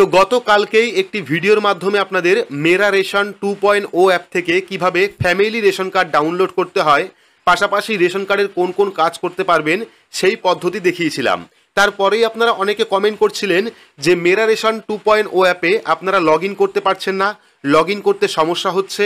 তো গতকালকেই একটি ভিডিওর মাধ্যমে আপনাদের Mera ration two point O app থেকে কিভাবে ফ্যামিলি রেশন কার্ড ডাউনলোড করতে হয় পাশাপাশি রেশন কার্ডের কোন কোন কাজ করতে পারবেন সেই পদ্ধতি দেখিয়েছিলাম তারপরেই আপনারা অনেকে কমেন্ট করছিলেন যে Mera ration two point O অ্যাপে আপনারা লগ করতে পারছেন না লগ করতে সমস্যা হচ্ছে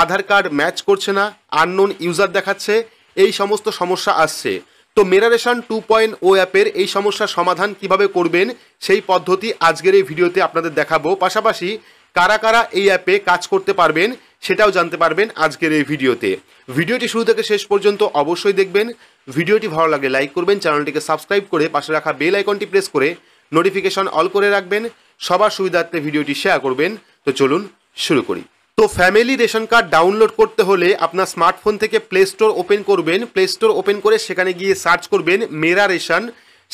আধার কার্ড ম্যাচ করছে না আননোন ইউজার দেখাচ্ছে এই সমস্ত সমস্যা আসছে তো মেরারেশন টু পয়েন্ট ও অ্যাপের এই সমস্যার সমাধান কিভাবে করবেন সেই পদ্ধতি আজকের এই ভিডিওতে আপনাদের দেখাবো পাশাপাশি কারা কারা এই অ্যাপে কাজ করতে পারবেন সেটাও জানতে পারবেন আজকের এই ভিডিওতে ভিডিওটি শুরু থেকে শেষ পর্যন্ত অবশ্যই দেখবেন ভিডিওটি ভালো লাগে লাইক করবেন চ্যানেলটিকে সাবস্ক্রাইব করে পাশে রাখা বেল আইকনটি প্রেস করে নোটিফিকেশন অল করে রাখবেন সবার সুবিধার্থে ভিডিওটি শেয়ার করবেন তো চলুন শুরু করি তো ফ্যামিলি রেশন কার্ড ডাউনলোড করতে হলে আপনার স্মার্টফোন থেকে প্লে স্টোর ওপেন করবেন প্লে স্টোর ওপেন করে সেখানে গিয়ে সার্চ করবেন মেরা রেশন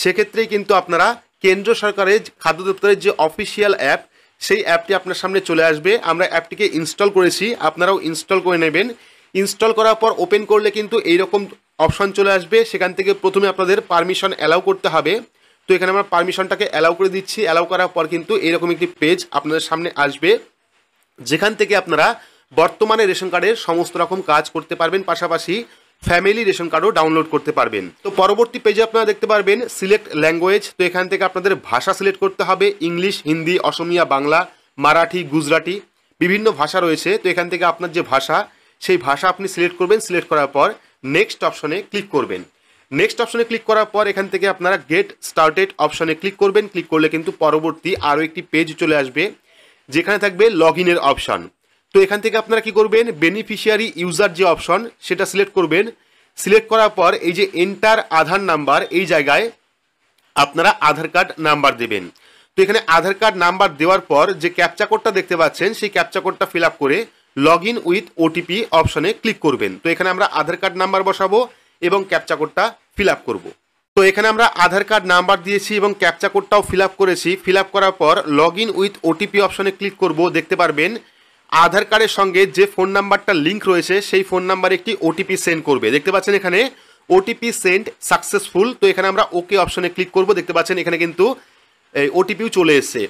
সেক্ষেত্রেই কিন্তু আপনারা কেন্দ্র সরকারের খাদ্য দপ্তরের যে অফিসিয়াল অ্যাপ সেই অ্যাপটি আপনার সামনে চলে আসবে আমরা অ্যাপটিকে ইনস্টল করেছি আপনারাও ইনস্টল করে নেবেন ইনস্টল করার পর ওপেন করলে কিন্তু এইরকম অপশন চলে আসবে সেখান থেকে প্রথমে আপনাদের পারমিশন অ্যালাউ করতে হবে তো এখানে আমরা পারমিশনটাকে অ্যালাউ করে দিচ্ছি অ্যালাউ করার পর কিন্তু এইরকম একটি পেজ আপনাদের সামনে আসবে যেখান থেকে আপনারা বর্তমানে রেশন কার্ডের সমস্ত রকম কাজ করতে পারবেন পাশাপাশি ফ্যামিলি রেশন কার্ডও ডাউনলোড করতে পারবেন তো পরবর্তী পেজে আপনারা দেখতে পারবেন সিলেক্ট ল্যাঙ্গুয়েজ তো এখান থেকে আপনাদের ভাষা সিলেক্ট করতে হবে ইংলিশ হিন্দি অসমিয়া বাংলা মারাঠি গুজরাটি বিভিন্ন ভাষা রয়েছে তো এখান থেকে আপনার যে ভাষা সেই ভাষা আপনি সিলেক্ট করবেন সিলেক্ট করার পর নেক্সট অপশনে ক্লিক করবেন নেক্সট অপশনে ক্লিক করার পর এখান থেকে আপনারা গেট স্টার্টেড অপশনে ক্লিক করবেন ক্লিক করলে কিন্তু পরবর্তী আরও একটি পেজ চলে আসবে যেখানে থাকবে লগ ইনের অপশান তো এখান থেকে আপনারা কি করবেন বেনিফিশিয়ারি ইউজার যে অপশন সেটা সিলেক্ট করবেন সিলেক্ট করার পর এই যে এন্টার আধার নাম্বার এই জায়গায় আপনারা আধার কার্ড নাম্বার দেবেন তো এখানে আধার কার্ড নাম্বার দেওয়ার পর যে ক্যাপচা কোডটা দেখতে পাচ্ছেন সেই ক্যাপচা কোডটা ফিল আপ করে লগ ইন উইথ ওটিপি অপশনে ক্লিক করবেন তো এখানে আমরা আধার কার্ড নাম্বার বসাবো এবং ক্যাপচা কোডটা ফিল আপ করবো তো এখানে আমরা আধার কার্ড নাম্বার দিয়েছি এবং ক্যাপচা কোডটাও ফিল করেছি ফিল করার পর লগ ইন উইথ ওটিপি অপশনে ক্লিক করব দেখতে পারবেন আধার কার্ডের সঙ্গে যে ফোন নাম্বারটা লিঙ্ক রয়েছে সেই ফোন নাম্বারে একটি ওটিপি সেন্ড করবে দেখতে পাচ্ছেন এখানে ওটিপি সেন্ড সাকসেসফুল তো এখানে আমরা ওকে অপশনে ক্লিক করব দেখতে পাচ্ছেন এখানে কিন্তু ওটিপিও চলে এসছে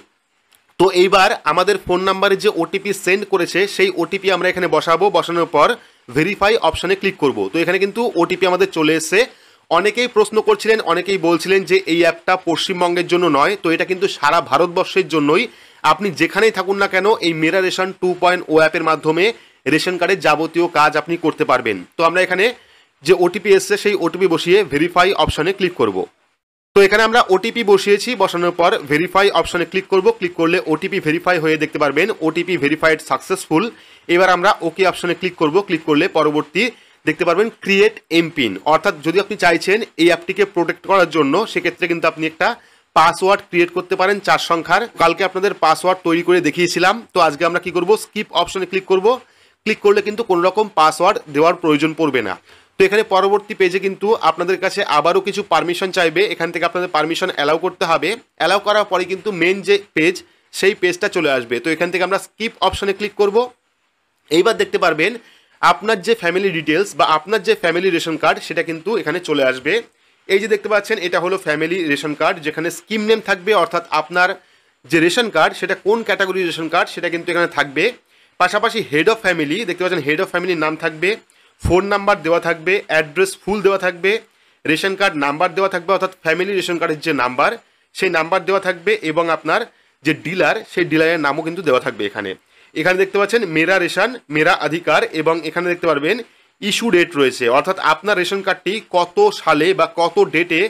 তো এইবার আমাদের ফোন নাম্বারে যে ওটিপি সেন্ড করেছে সেই ওটিপি আমরা এখানে বসাবো বসানোর পর ভেরিফাই অপশনে ক্লিক করব তো এখানে কিন্তু ওটিপি আমাদের চলে এসছে অনেকেই প্রশ্ন করছিলেন অনেকেই বলছিলেন যে এই অ্যাপটা পশ্চিমবঙ্গের জন্য নয় তো এটা কিন্তু সারা ভারতবর্ষের জন্যই আপনি যেখানেই থাকুন না কেন এই Mera ration two point O অ্যাপের মাধ্যমে রেশন কার্ডের যাবতীয় কাজ আপনি করতে পারবেন তো আমরা এখানে যে ওটিপি এসছে সেই ওটিপি বসিয়ে ভেরিফাই অপশানে ক্লিক করব তো এখানে আমরা ওটিপি বসিয়েছি বসানোর পর ভেরিফাই অপশানে ক্লিক করব ক্লিক করলে ওটিপি ভেরিফাই হয়ে দেখতে পারবেন ওটিপি ভেরিফাইড সাকসেসফুল এবার আমরা ওকে অপশানে ক্লিক করব ক্লিক করলে পরবর্তী দেখতে পারবেন ক্রিয়েট এমপিন অর্থাৎ যদি আপনি চাইছেন এই অ্যাপটিকে প্রোটেক্ট করার জন্য সেক্ষেত্রে কিন্তু আপনি একটা পাসওয়ার্ড ক্রিয়েট করতে পারেন চার সংখ্যার কালকে আপনাদের পাসওয়ার্ড তৈরি করে দেখিয়েছিলাম তো আজকে আমরা কি করব স্কিপ অপশনে ক্লিক করব ক্লিক করলে কিন্তু কোনো রকম পাসওয়ার্ড দেওয়ার প্রয়োজন পড়বে না তো এখানে পরবর্তী পেজে কিন্তু আপনাদের কাছে আবারও কিছু পারমিশন চাইবে এখান থেকে আপনাদের পারমিশন অ্যালাউ করতে হবে অ্যালাউ করার পরে কিন্তু মেন যে পেজ সেই পেজটা চলে আসবে তো এখান থেকে আমরা স্কিপ অপশনে ক্লিক করব এইবার দেখতে পারবেন আপনার যে ফ্যামিলি ডিটেলস বা আপনার যে ফ্যামিলি রেশন কার্ড সেটা কিন্তু এখানে চলে আসবে এই যে দেখতে পাচ্ছেন এটা হলো ফ্যামিলি রেশন কার্ড যেখানে স্কিম নেম থাকবে অর্থাৎ আপনার যে রেশন কার্ড সেটা কোন ক্যাটাগরির রেশন কার্ড সেটা কিন্তু এখানে থাকবে পাশাপাশি হেড অফ ফ্যামিলি দেখতে পাচ্ছেন হেড অফ ফ্যামিলির নাম থাকবে ফোন নাম্বার দেওয়া থাকবে অ্যাড্রেস ফুল দেওয়া থাকবে রেশন কার্ড নাম্বার দেওয়া থাকবে অর্থাৎ ফ্যামিলি রেশন কার্ডের যে নাম্বার সেই নাম্বার দেওয়া থাকবে এবং আপনার যে ডিলার সেই ডিলারের নামও কিন্তু দেওয়া থাকবে এখানে এখানে দেখতে পাচ্ছেন মেরা রেশন মেরা অধিকার এবং এখানে দেখতে পারবেন ইস্যু ডেট রয়েছে অর্থাৎ আপনার রেশন কার্ডটি কত সালে বা কত ডেটে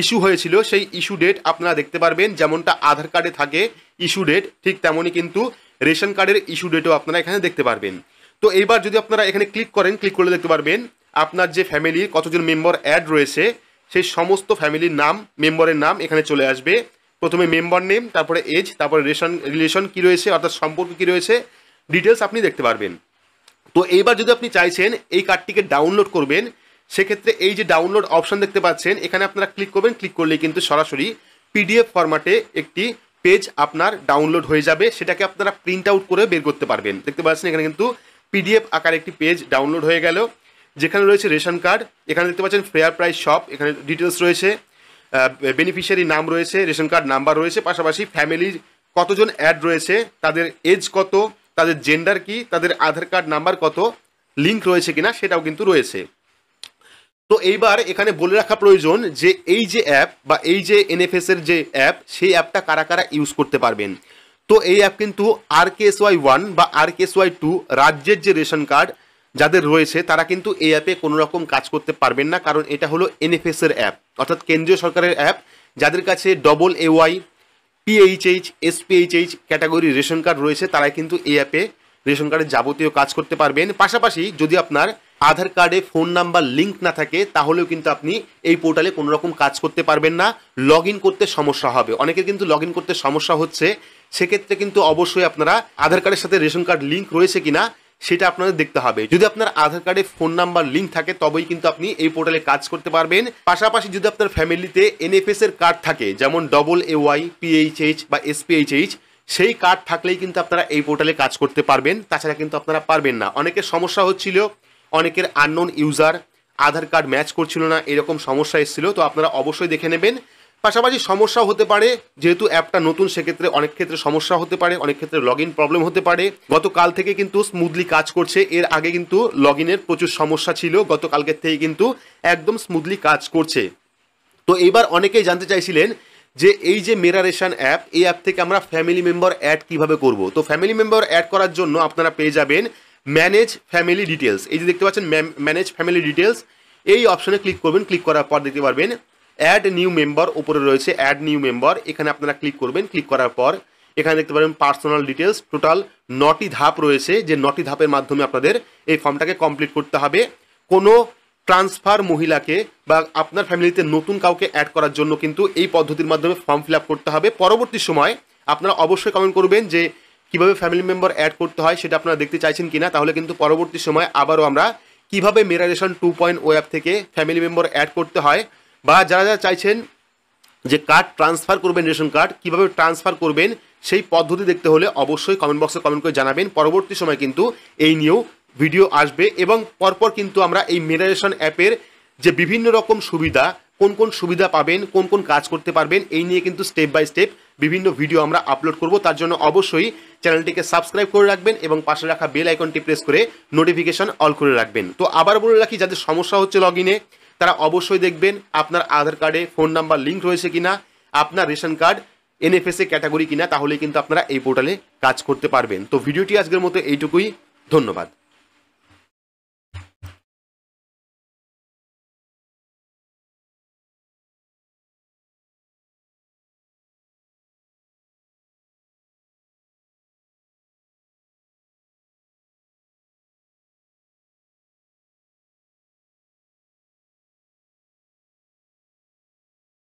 ইস্যু হয়েছিল সেই ইস্যু ডেট আপনারা দেখতে পারবেন যেমনটা আধার কার্ডে থাকে ইস্যু ডেট ঠিক তেমনই কিন্তু রেশন কার্ডের ইস্যু ডেটও আপনারা এখানে দেখতে পারবেন তো এইবার যদি আপনারা এখানে ক্লিক করেন ক্লিক করলে দেখতে পারবেন আপনার যে ফ্যামিলির কতজন মেম্বার অ্যাড রয়েছে সেই সমস্ত ফ্যামিলির নাম মেম্বারের নাম এখানে চলে আসবে প্রথমে মেম্বার নেম তারপরে এজ তারপরে রেশন রিলেশন কী রয়েছে অর্থাৎ সম্পর্ক কী রয়েছে ডিটেলস আপনি দেখতে পারবেন তো এইবার যদি আপনি চাইছেন এই কার্ডটিকে ডাউনলোড করবেন সেক্ষেত্রে এই যে ডাউনলোড অপশান দেখতে পাচ্ছেন এখানে আপনারা ক্লিক করবেন ক্লিক করলে কিন্তু সরাসরি পিডিএফ ফরম্যাটে একটি পেজ আপনার ডাউনলোড হয়ে যাবে সেটাকে আপনারা প্রিন্ট আউট করে বের করতে পারবেন দেখতে পাচ্ছেন এখানে কিন্তু পিডিএফ আকার একটি পেজ ডাউনলোড হয়ে গেল যেখানে রয়েছে রেশন কার্ড এখানে দেখতে পাচ্ছেন ফেয়ার প্রাইস শপ এখানে ডিটেলস রয়েছে বেনিফিশিয়ারি নাম রয়েছে রেশন কার্ড নাম্বার রয়েছে পাশাপাশি ফ্যামিলির কতজন অ্যাড রয়েছে তাদের এজ কত তাদের জেন্ডার কি তাদের আধার কার্ড নাম্বার কত লিঙ্ক রয়েছে কিনা সেটাও কিন্তু রয়েছে তো এইবার এখানে বলে রাখা প্রয়োজন যে এই যে অ্যাপ বা এই যে এনএফএস এর যে অ্যাপ সেই অ্যাপটা কারা কারা ইউজ করতে পারবেন তো এই অ্যাপ কিন্তু R K S Y one বা R K S Y two রাজ্যের যে রেশন কার্ড যাদের রয়েছে তারা কিন্তু এই অ্যাপে কোনো রকম কাজ করতে পারবেন না কারণ এটা হলো এনএফএস এর অ্যাপ অর্থাৎ কেন্দ্রীয় সরকারের অ্যাপ যাদের কাছে double A Y PHH SPHH category ration card রয়েছে তারা কিন্তু এই অ্যাপে রেশন কার্ডের যাবতীয় কাজ করতে পারবেন পাশাপাশি যদি আপনার আধার কার্ডে ফোন নাম্বার লিঙ্ক না থাকে তাহলেও কিন্তু আপনি এই পোর্টালে কোনো রকম কাজ করতে পারবেন না লগ করতে সমস্যা হবে অনেকের কিন্তু লগ করতে সমস্যা হচ্ছে সেক্ষেত্রে কিন্তু অবশ্যই আপনারা আধার কার্ডের সাথে রেশন কার্ড লিঙ্ক রয়েছে কিনা সেটা আপনাদের দেখতে হবে যদি আপনার আধার কার্ডে ফোন নাম্বার লিঙ্ক থাকে তবেই কিন্তু আপনি এই পোর্টালে কাজ করতে পারবেন পাশাপাশি যদি আপনার ফ্যামিলিতে এনএফএস এর কার্ড থাকে যেমন ডবল এ ওয়াই পিএইচএইচ বা এসপিএইচএইচ সেই কার্ড থাকলেই কিন্তু আপনারা এই পোর্টালে কাজ করতে পারবেন তাছাড়া কিন্তু আপনারা পারবেন না অনেকের সমস্যা হচ্ছিল অনেকের unknown user Aadhaar card match করছিল না এরকম সমস্যা এসেছিল তো আপনারা অবশ্যই দেখে নেবেন পাশাপাশি সমস্যা হতে পারে যেহেতু অ্যাপটা নতুন সেক্ষেত্রে অনেক ক্ষেত্রে সমস্যা হতে পারে অনেক ক্ষেত্রে লগ ইন প্রবলেম হতে পারে গতকাল থেকে কিন্তু স্মুথলি কাজ করছে এর আগে কিন্তু লগ ইনের প্রচুর সমস্যা ছিল গতকালকে থেকে কিন্তু একদম স্মুথলি কাজ করছে তো এইবার অনেকেই জানতে চাইছিলেন যে এই যে মেরারেশন অ্যাপ এই অ্যাপ থেকে আমরা ফ্যামিলি মেম্বার অ্যাড কিভাবে করব তো ফ্যামিলি মেম্বার অ্যাড করার জন্য আপনারা পেয়ে যাবেন ম্যানেজ ফ্যামিলি ডিটেলস এই যে দেখতে পাচ্ছেন ম্যানেজ ফ্যামিলি ডিটেলস এই অপশনে ক্লিক করবেন ক্লিক করার পর দেখতে পারবেন অ্যাড নিউ মেম্বার ওপরে রয়েছে অ্যাড নিউ মেম্বার এখানে আপনারা ক্লিক করবেন ক্লিক করার পর এখানে দেখতে পারেন পার্সোনাল ডিটেলস টোটাল নটি ধাপ রয়েছে যে নটি ধাপের মাধ্যমে আপনাদের এই ফর্মটাকে কমপ্লিট করতে হবে কোনো ট্রান্সফার মহিলাকে বা আপনার ফ্যামিলিতে নতুন কাউকে অ্যাড করার জন্য কিন্তু এই পদ্ধতির মাধ্যমে ফর্ম ফিল করতে হবে পরবর্তী সময় আপনারা অবশ্যই কমেন্ট করবেন যে কিভাবে ফ্যামিলি মেম্বার অ্যাড করতে হয় সেটা আপনারা দেখতে চাইছেন কিনা তাহলে কিন্তু পরবর্তী সময় আবারও আমরা কিভাবে মেরারেশন টু পয়েন্ট ওয়েব থেকে ফ্যামিলি মেম্বার অ্যাড করতে হয় বা যারা যারা চাইছেন যে কার্ড ট্রান্সফার করবেন রেশন কার্ড কীভাবে ট্রান্সফার করবেন সেই পদ্ধতি দেখতে হলে অবশ্যই কমেন্ট বক্সে কমেন্ট করে জানাবেন পরবর্তী সময় কিন্তু এই নিয়েও ভিডিও আসবে এবং পরপর কিন্তু আমরা এই মেডারেশন অ্যাপের যে বিভিন্ন রকম সুবিধা কোন কোন সুবিধা পাবেন কোন কোন কাজ করতে পারবেন এই নিয়ে কিন্তু স্টেপ বাই স্টেপ বিভিন্ন ভিডিও আমরা আপলোড করব তার জন্য অবশ্যই চ্যানেলটিকে সাবস্ক্রাইব করে রাখবেন এবং পাশে রাখা বেল আইকনটি প্রেস করে নোটিফিকেশন অল করে রাখবেন তো আবার বলে রাখি যাদের সমস্যা হচ্ছে লগ ইনে তারা অবশ্যই দেখবেন আপনার আধার কার্ডে ফোন নাম্বার লিঙ্ক রয়েছে কিনা আপনার রেশন কার্ড এনএফএসএ ক্যাটাগরি কিনা তাহলে কিন্তু আপনারা এই পোর্টালে কাজ করতে পারবেন তো ভিডিওটি আজকের মতো এইটুকুই ধন্যবাদ